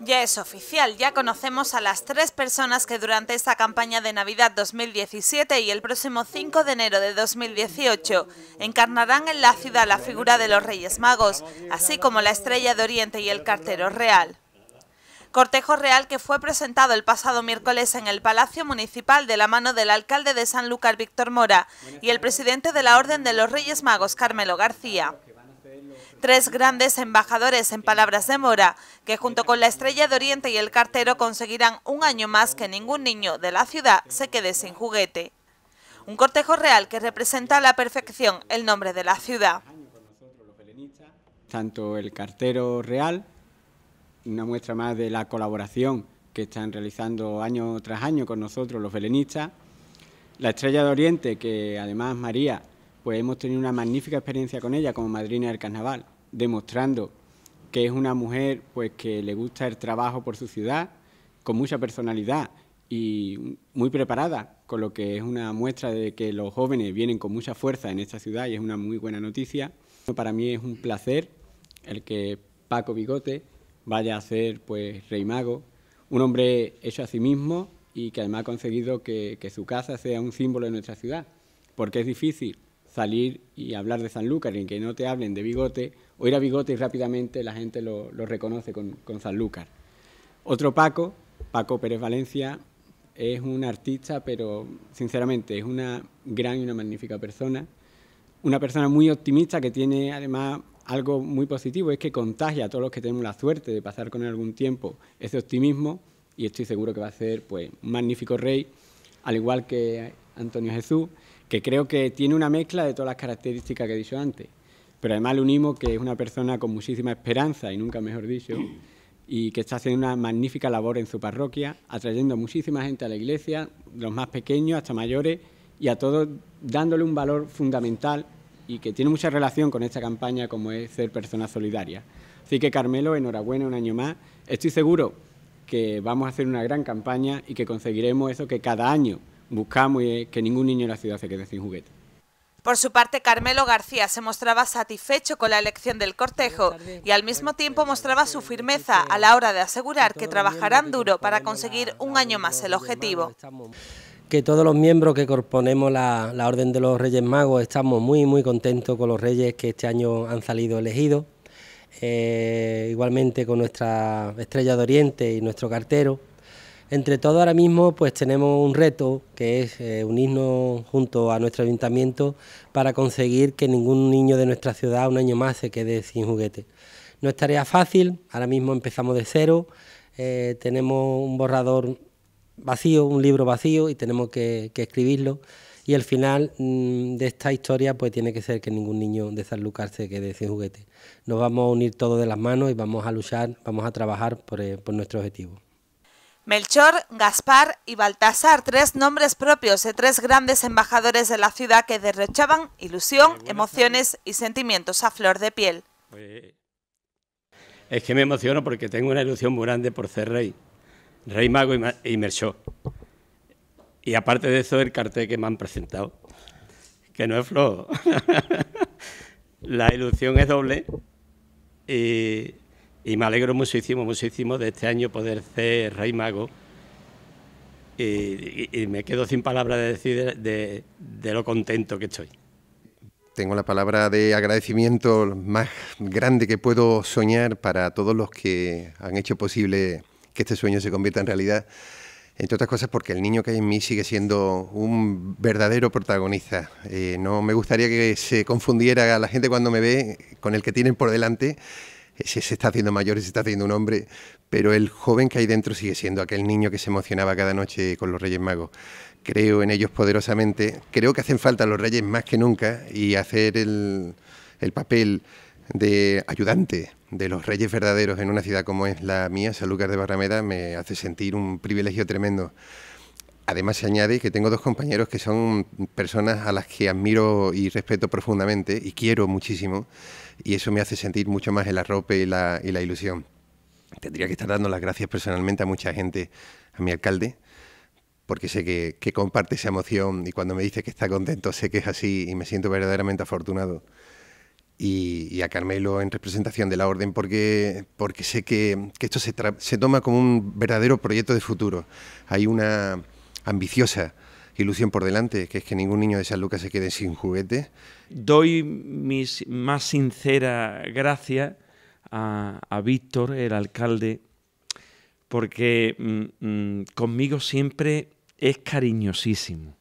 Ya es oficial, ya conocemos a las tres personas que durante esta campaña de Navidad 2017 y el próximo 5 de enero de 2018 encarnarán en la ciudad la figura de los Reyes Magos, así como la Estrella de Oriente y el Cartero Real. Cortejo Real que fue presentado el pasado miércoles en el Palacio Municipal de la mano del alcalde de Sanlúcar, Víctor Mora, y el presidente de la Orden de los Reyes Magos, Carmelo García. Tres grandes embajadores en palabras de Mora, que junto con la Estrella de Oriente y el cartero conseguirán un año más que ningún niño de la ciudad se quede sin juguete. Un cortejo real que representa a la perfección el nombre de la ciudad. Tanto el cartero real, una muestra más de la colaboración que están realizando año tras año con nosotros los belenistas, la Estrella de Oriente, que además María pues hemos tenido una magnífica experiencia con ella como madrina del carnaval, demostrando que es una mujer pues que le gusta el trabajo por su ciudad, con mucha personalidad y muy preparada, con lo que es una muestra de que los jóvenes vienen con mucha fuerza en esta ciudad y es una muy buena noticia. Para mí es un placer el que Paco Bigote vaya a ser pues rey mago, un hombre hecho a sí mismo y que además ha conseguido que, que su casa sea un símbolo de nuestra ciudad, porque es difícil salir y hablar de Sanlúcar en que no te hablen de bigote, o ir a bigote y rápidamente la gente lo, reconoce con, con Sanlúcar. Otro Paco, Paco Pérez Valencia, es un artista, pero sinceramente es una gran y una magnífica persona. Una persona muy optimista que tiene además algo muy positivo, es que contagia a todos los que tenemos la suerte de pasar con él algún tiempo ese optimismo y estoy seguro que va a ser pues, un magnífico rey, al igual que Antonio Jesús que creo que tiene una mezcla de todas las características que he dicho antes. Pero además le unimos que es una persona con muchísima esperanza, y nunca mejor dicho, y que está haciendo una magnífica labor en su parroquia, atrayendo muchísima gente a la iglesia, los más pequeños hasta mayores, y a todos dándole un valor fundamental y que tiene mucha relación con esta campaña como es ser persona solidaria. Así que Carmelo, enhorabuena un año más. Estoy seguro que vamos a hacer una gran campaña y que conseguiremos eso que cada año buscamos que ningún niño en la ciudad se quede sin juguete. Por su parte, Carmelo García se mostraba satisfecho con la elección del cortejo y al mismo tiempo mostraba su firmeza a la hora de asegurar que trabajarán duro para conseguir un año más el objetivo. Que todos los miembros que componemos la, Orden de los Reyes Magos estamos muy muy contentos con los reyes que este año han salido elegidos. Eh, igualmente con nuestra Estrella de Oriente y nuestro cartero. Entre todo, ahora mismo pues tenemos un reto que es eh, unirnos junto a nuestro ayuntamiento para conseguir que ningún niño de nuestra ciudad un año más se quede sin juguete. No es tarea fácil, ahora mismo empezamos de cero, eh, tenemos un borrador vacío, un libro vacío y tenemos que, escribirlo y el final mm, de esta historia pues tiene que ser que ningún niño de San Lucas se quede sin juguete. Nos vamos a unir todos de las manos y vamos a luchar, vamos a trabajar por eh, nuestro objetivo. Melchor, Gaspar y Baltasar, tres nombres propios de tres grandes embajadores de la ciudad que derrochaban ilusión, emociones y sentimientos a flor de piel. Pues, es que me emociono porque tengo una ilusión muy grande por ser rey, rey mago y, y Melchor. Y aparte de eso, el cartel que me han presentado, que no es flojo. la ilusión es doble y y me alegro muchísimo, muchísimo de este año poder ser Rey Mago. Y, me quedo sin palabras de decir de, lo contento que estoy tengo la palabra de agradecimiento más grande que puedo soñar para todos los que han hecho posible que este sueño se convierta en realidad. Entre otras cosas porque el niño que hay en mí sigue siendo un verdadero protagonista. Eh, no me gustaría que se confundiera la gente cuando me ve con el que tienen por delante se está haciendo mayor, se está haciendo un hombre, pero el joven que hay dentro sigue siendo aquel niño que se emocionaba cada noche con los Reyes Magos. Creo en ellos poderosamente, creo que hacen falta los Reyes más que nunca y hacer el, el papel de ayudante de los reyes verdaderos en una ciudad como es la mía, San Lucas de Barrameda, me hace sentir un privilegio tremendo. Además se añade que tengo dos compañeros que son personas a las que admiro y respeto profundamente y quiero muchísimo y eso me hace sentir mucho más el arrope y la, y la ilusión. Tendría que estar dando las gracias personalmente a mucha gente, a mi alcalde, porque sé que, comparte esa emoción y cuando me dice que está contento sé que es así y me siento verdaderamente afortunado. Y, a Carmelo en representación de la Orden porque, porque sé que, esto se, se toma como un verdadero proyecto de futuro. Hay una ambiciosa ilusión por delante, que es que ningún niño de San Lucas se quede sin juguete. Doy mis más sinceras gracias a, Víctor, el alcalde, porque mm, mm, conmigo siempre es cariñosísimo.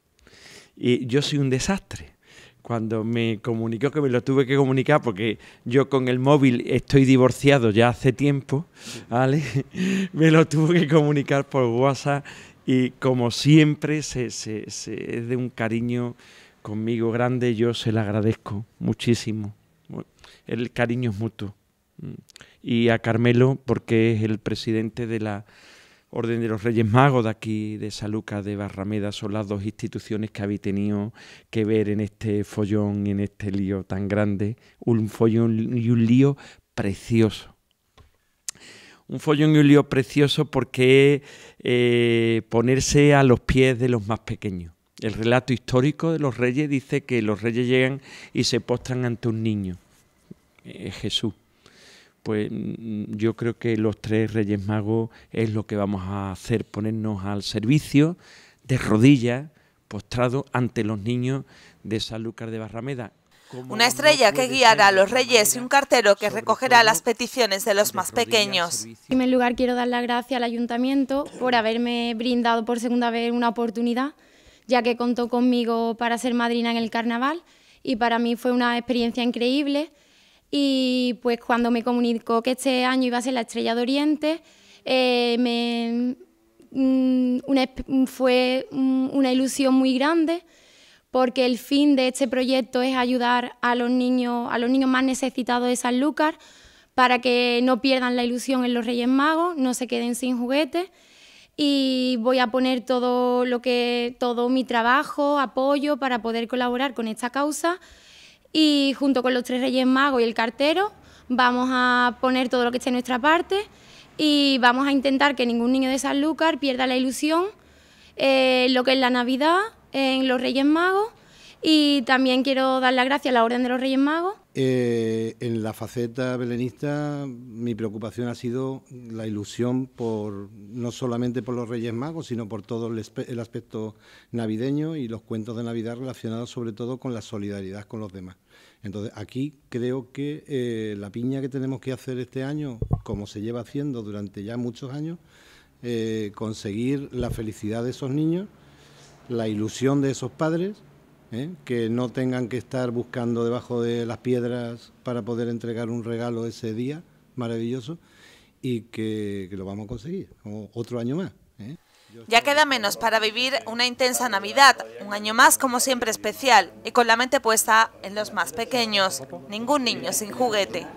Y yo soy un desastre. Cuando me comunicó que me lo tuve que comunicar, porque yo con el móvil estoy divorciado ya hace tiempo, ¿vale? me lo tuve que comunicar por WhatsApp y como siempre se, se, se, es de un cariño conmigo grande, yo se lo agradezco muchísimo. El cariño es mutuo. Mm. Y a Carmelo, porque es el presidente de la Orden de los Reyes Magos de aquí, de Saluca, de Barrameda, son las dos instituciones que habéis tenido que ver en este follón, en este lío tan grande, un follón y un lío precioso un follón y un lío precioso porque es eh, ponerse a los pies de los más pequeños. El relato histórico de los reyes dice que los reyes llegan y se postran ante un niño, eh, Jesús. Pues mm, yo creo que los tres reyes magos es lo que vamos a hacer, ponernos al servicio de rodillas, postrados ante los niños de San Lucas de Barrameda una estrella que guiará a los reyes y un cartero que recogerá las peticiones de los más pequeños. En primer lugar, quiero dar las gracias al ayuntamiento por haberme brindado por segunda vez una oportunidad, ya que contó conmigo para ser madrina en el carnaval y para mí fue una experiencia increíble. Y pues cuando me comunicó que este año iba a ser la Estrella de Oriente, eh, mm, fue mm, una ilusión muy grande porque el fin de este proyecto es ayudar a los niños, a los niños más necesitados de Sanlúcar para que no pierdan la ilusión en los Reyes Magos, no se queden sin juguetes y voy a poner todo lo que todo mi trabajo, apoyo para poder colaborar con esta causa y junto con los tres Reyes Magos y el cartero vamos a poner todo lo que esté en nuestra parte y vamos a intentar que ningún niño de Sanlúcar pierda la ilusión eh, lo que es la Navidad en los Reyes Magos y también quiero dar las gracias a la Orden de los Reyes Magos. Eh, en la faceta belenista mi preocupación ha sido la ilusión por no solamente por los Reyes Magos, sino por todo el, aspecto navideño y los cuentos de Navidad relacionados sobre todo con la solidaridad con los demás. Entonces, aquí creo que eh, la piña que tenemos que hacer este año, como se lleva haciendo durante ya muchos años, eh, conseguir la felicidad de esos niños la ilusión de esos padres, ¿eh? que no tengan que estar buscando debajo de las piedras para poder entregar un regalo ese día maravilloso y que, lo vamos a conseguir, otro año más. ¿eh? Ya queda menos para vivir una intensa Navidad, un año más como siempre especial y con la mente puesta en los más pequeños, ningún niño sin juguete.